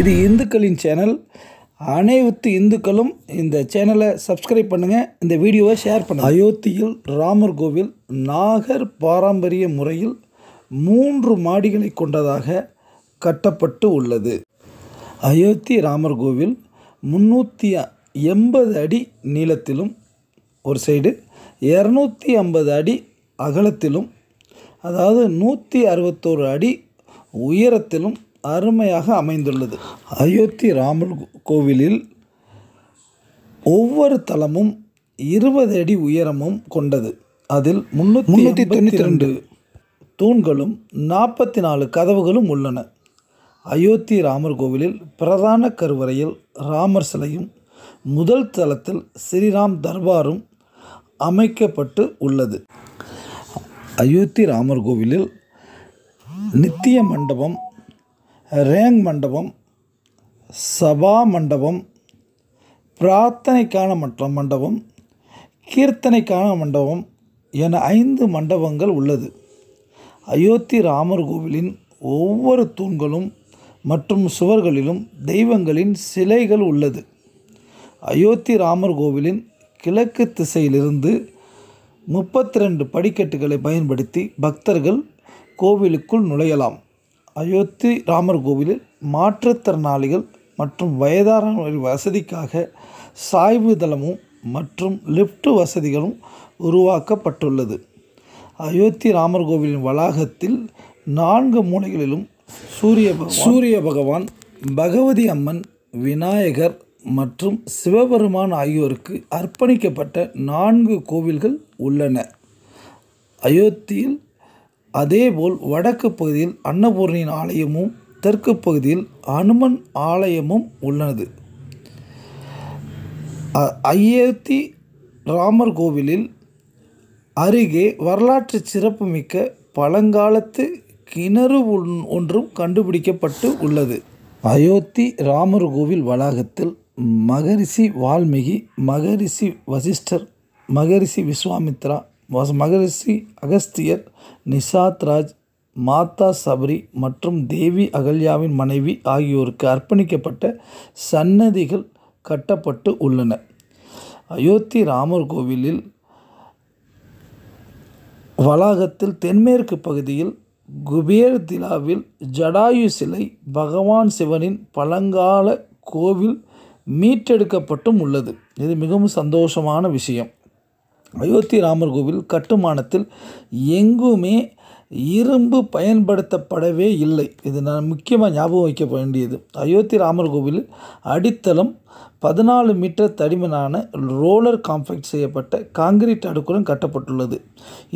இது இந்துக்களின் சேனல் அனைத்து இந்துக்களும் இந்த சேனலை சப்ஸ்கிரைப் பண்ணுங்கள் இந்த வீடியோவை ஷேர் பண்ணுங்கள் அயோத்தியில் ராமர் கோவில் நாகர் பாரம்பரிய முறையில் மூன்று மாடிகளை கொண்டதாக கட்டப்பட்டு உள்ளது அயோத்தி ராமர் கோவில் முந்நூற்றி எண்பது அடி நீளத்திலும் ஒரு சைடு இரநூத்தி ஐம்பது அடி அகலத்திலும் அதாவது நூற்றி அறுபத்தோரு அடி உயரத்திலும் அருமையாக அமைந்துள்ளது அயோத்தி ராமர் கோவிலில் ஒவ்வொரு தளமும் இருபது அடி உயரமும் கொண்டது அதில் முன்னூற்றி தொண்ணூற்றி ரெண்டு தூண்களும் நாற்பத்தி நாலு கதவுகளும் உள்ளன அயோத்தி ராமர் கோவிலில் பிரதான கருவறையில் ராமர் சிலையும் முதல் தளத்தில் ஸ்ரீராம் தர்பாரும் அமைக்கப்பட்டு உள்ளது அயோத்தி ராமர் கோவிலில் நித்திய மண்டபம் ரேங் மண்டபம் சபா மண்டபம் பிரார்த்தனைக்கான மற்ற மண்டபம் கீர்த்தனைக்கான மண்டபம் என ஐந்து மண்டபங்கள் உள்ளது அயோத்தி ராமர் கோவிலின் ஒவ்வொரு தூண்களும் மற்றும் சுவர்களிலும் தெய்வங்களின் சிலைகள் உள்ளது அயோத்தி ராமர் கோவிலின் கிழக்கு திசையிலிருந்து முப்பத்தி ரெண்டு படிக்கட்டுகளை பயன்படுத்தி பக்தர்கள் கோவிலுக்குள் நுழையலாம் அயோத்தி ராமர் கோவிலில் மாற்றுத்திறனாளிகள் மற்றும் வயதானவர்களின் வசதிக்காக சாய்வு தளமும் மற்றும் லிஃப்ட் வசதிகளும் உருவாக்கப்பட்டுள்ளது அயோத்தி ராமர் கோவிலின் வளாகத்தில் நான்கு மூலைகளிலும் சூரிய சூரிய பகவான் பகவதி அம்மன் விநாயகர் மற்றும் சிவபெருமான் ஆகியோருக்கு அர்ப்பணிக்கப்பட்ட நான்கு கோவில்கள் உள்ளன அயோத்தியில் அதேபோல் வடக்கு பகுதியில் அன்னபூரணியின் ஆலயமும் தெற்கு பகுதியில் அனுமன் ஆலயமும் உள்ளது ஐயத்தி ராமர் கோவிலில் அருகே வரலாற்று சிறப்புமிக்க பழங்காலத்து கிணறு ஒன்றும் கண்டுபிடிக்கப்பட்டு உள்ளது அயோத்தி ராமர் கோவில் வளாகத்தில் மகரிஷி வால்மீகி மகரிஷி வசிஷ்டர் மகரிஷி விஸ்வாமித்ரா மகரிஷி அகஸ்தியர் நிஷாத் ராஜ் மாதா சபரி மற்றும் தேவி அகல்யாவின் மனைவி ஆகியோருக்கு அர்ப்பணிக்கப்பட்ட சன்னதிகள் கட்டப்பட்டு உள்ளன அயோத்தி ராமர் கோவிலில் வளாகத்தில் தென்மேற்கு பகுதியில் குபேர் திலாவில் ஜடாயு சிலை பகவான் சிவனின் பழங்கால கோவில் மீட்டெடுக்கப்பட்டும் உள்ளது இது மிகவும் சந்தோஷமான விஷயம் அயோத்தி ராமர் கோவில் கட்டுமானத்தில் எங்குமே இரும்பு பயன்படுத்தப்படவே இல்லை இது நான் முக்கியமாக ஞாபகம் வைக்க வேண்டியது அயோத்தி ராமர் கோவிலில் அடித்தளம் பதினாலு மீட்டர் தடிமனான ரோலர் காம்ஃபெக்ட் செய்யப்பட்ட காங்கிரீட் அடுக்குடன் கட்டப்பட்டுள்ளது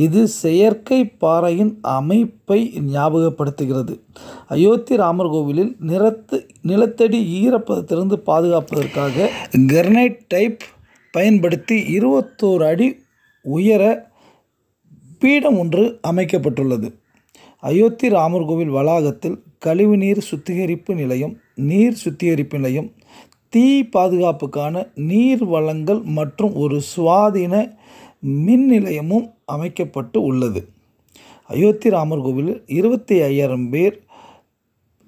இது செயற்கை பாறையின் அமைப்பை ஞாபகப்படுத்துகிறது அயோத்தி ராமர் கோவிலில் நிறத்து நிலத்தடி ஈரப்பதத்திலிருந்து பாதுகாப்பதற்காக கர்னைட் டைப் பயன்படுத்தி இருபத்தோரு அடி உயர பீடம் ஒன்று அமைக்கப்பட்டுள்ளது அயோத்தி ராமர் கோவில் வளாகத்தில் கழிவுநீர் சுத்திகரிப்பு நிலையம் நீர் சுத்திகரிப்பு நிலையம் தீ பாதுகாப்புக்கான நீர் வளங்கள் மற்றும் ஒரு சுவாதீன மின் நிலையமும் அமைக்கப்பட்டு உள்ளது அயோத்தி ராமர் கோவிலில் இருபத்தி ஐயாயிரம் பேர்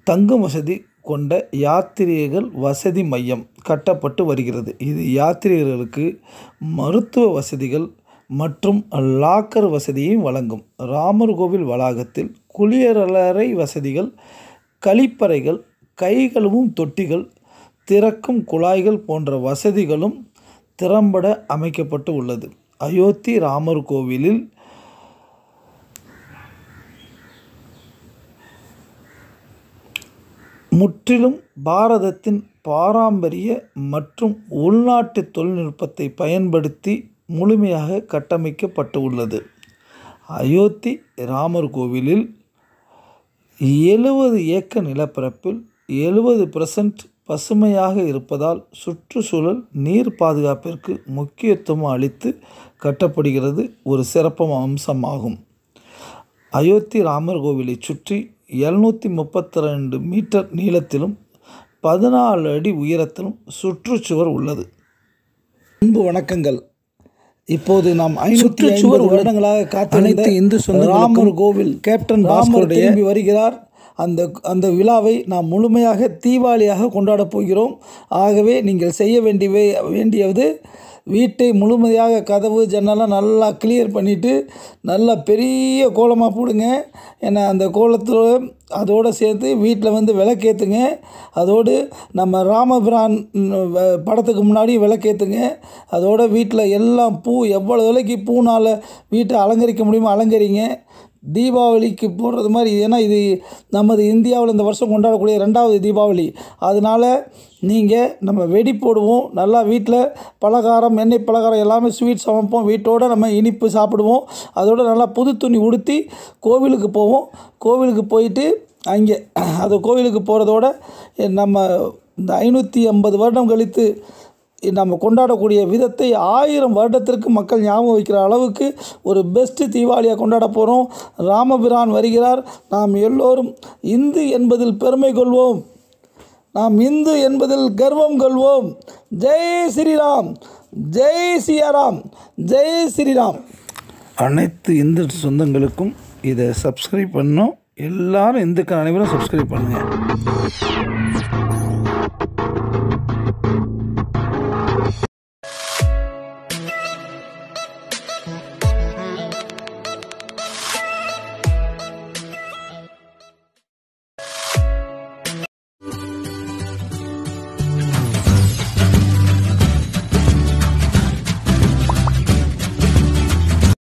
தங்கும் வசதி கொண்ட யாத்திரிகர்கள் வசதி மையம் கட்டப்பட்டு வருகிறது இது யாத்திரிகர்களுக்கு மருத்துவ வசதிகள் மற்றும் லாக்கர் வசதியையும் வழங்கும் ராமர் கோவில் வளாகத்தில் குளியலறை வசதிகள் கழிப்பறைகள் கை கழுவும் தொட்டிகள் திறக்கும் குழாய்கள் போன்ற வசதிகளும் திறம்பட அமைக்கப்பட்டு உள்ளது அயோத்தி ராமர் கோவிலில் முற்றிலும் பாரதத்தின் பாரம்பரிய மற்றும் உள்நாட்டு தொழில்நுட்பத்தை பயன்படுத்தி முழுமையாக கட்டமைக்கப்பட்டு உள்ளது அயோத்தி ராமர் கோவிலில் எழுவது ஏக்க நிலப்பரப்பில் எழுவது பர்சன்ட் பசுமையாக இருப்பதால் சுற்றுச்சூழல் நீர் பாதுகாப்பிற்கு முக்கியத்துவம் அளித்து கட்டப்படுகிறது ஒரு சிறப்பு அம்சமாகும் அயோத்தி ராமர் கோவிலை சுற்றி எழுநூற்றி முப்பத்தி ரெண்டு மீட்டர் நீளத்திலும் பதினாலு அடி உயரத்திலும் சுற்றுச்சுவர் உள்ளது அன்பு வணக்கங்கள் இப்போது நாம் ஐநூற்றி சுவர் வருடங்களாக காத்திருந்த இந்து சொந்த ராமர் கோவில் கேப்டன் ராமர் திரும்பி வருகிறார் அந்த அந்த விழாவை நாம் முழுமையாக தீபாவளியாக கொண்டாடப் போகிறோம் ஆகவே நீங்கள் செய்ய வேண்டிய வேண்டியது வீட்டை முழுமையாக கதவு ஜன்னலாம் நல்லா கிளியர் பண்ணிவிட்டு நல்லா பெரிய கோலமாக போடுங்க ஏன்னா அந்த கோலத்தில் அதோடு சேர்த்து வீட்டில் வந்து விளக்கேற்றுங்க அதோடு நம்ம ராமபிரான் படத்துக்கு முன்னாடி விளக்கேற்றுங்க அதோடு வீட்டில் எல்லாம் பூ எவ்வளோ விலைக்கு பூனால் வீட்டை அலங்கரிக்க முடியுமோ அலங்கரிங்க தீபாவளிக்கு போடுறது மாதிரி ஏன்னா இது நமது இந்தியாவில் இந்த வருஷம் கொண்டாடக்கூடிய ரெண்டாவது தீபாவளி அதனால் நீங்கள் நம்ம வெடி போடுவோம் நல்லா வீட்டில் பலகாரம் எண்ணெய் பலகாரம் எல்லாமே ஸ்வீட் சமைப்போம் வீட்டோடு நம்ம இனிப்பு சாப்பிடுவோம் அதோடு நல்லா புது துணி உடுத்தி கோவிலுக்கு போவோம் கோவிலுக்கு போயிட்டு அங்கே அது கோவிலுக்கு போகிறதோட நம்ம இந்த ஐநூற்றி ஐம்பது வருடம் கழித்து நம்ம கொண்டாடக்கூடிய விதத்தை ஆயிரம் வருடத்திற்கு மக்கள் ஞாபகம் வைக்கிற அளவுக்கு ஒரு பெஸ்ட்டு தீபாவளியாக கொண்டாட போகிறோம் ராமபிரான் வருகிறார் நாம் எல்லோரும் இந்து என்பதில் பெருமை கொள்வோம் நாம் இந்து என்பதில் கர்வம் கொள்வோம் ஜெய் ஸ்ரீராம் ஜெய் சியாராம் ஜெய் ஸ்ரீராம் அனைத்து இந்து சொந்தங்களுக்கும் இதை சப்ஸ்கிரைப் பண்ணும் எல்லாரும் இந்துக்கள் அனைவரும் சப்ஸ்கிரைப் பண்ணுங்கள்